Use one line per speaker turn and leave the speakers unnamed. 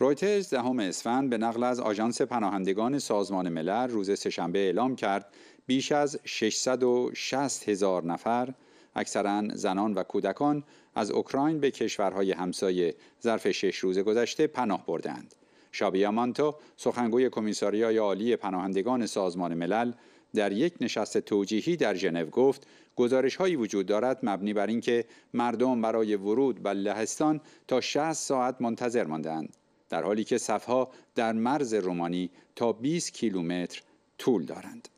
رویترز دهم اسفند به نقل از آژانس پناهندگان سازمان ملل روز سهشنبه اعلام کرد بیش از 660 هزار نفر اکثرا زنان و کودکان از اوکراین به کشورهای همسایه ظرف شش روز گذشته پناه بردند. شابیا مانتا سخنگوی کمیساریای عالی پناهندگان سازمان ملل در یک نشست توجیهی در ژنو گفت گزارش هایی وجود دارد مبنی بر اینکه مردم برای ورود به لهستان تا 60 ساعت منتظر ماندند در حالی که صفها در مرز رومانی تا 20 کیلومتر طول دارند